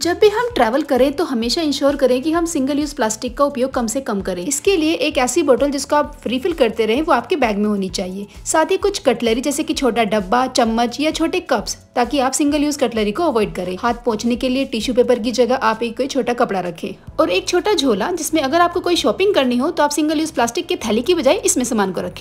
जब भी हम ट्रैवल करें तो हमेशा इंश्योर करें कि हम सिंगल यूज प्लास्टिक का उपयोग कम से कम करें इसके लिए एक ऐसी बोतल जिसको आप रिफिल करते रहें वो आपके बैग में होनी चाहिए साथ ही कुछ कटलरी जैसे कि छोटा डब्बा चम्मच या छोटे कप्स ताकि आप सिंगल यूज कटलरी को अवॉइड करें हाथ पहुँचने के लिए टिश्यू पेपर की जगह आप एक कोई छोटा कपड़ा रखे और एक छोटा झोला जिसमें अगर आपको कोई शॉपिंग करनी हो तो आप सिंगल यूज प्लास्टिक के थैली की बजाय इसमें सामान को रखें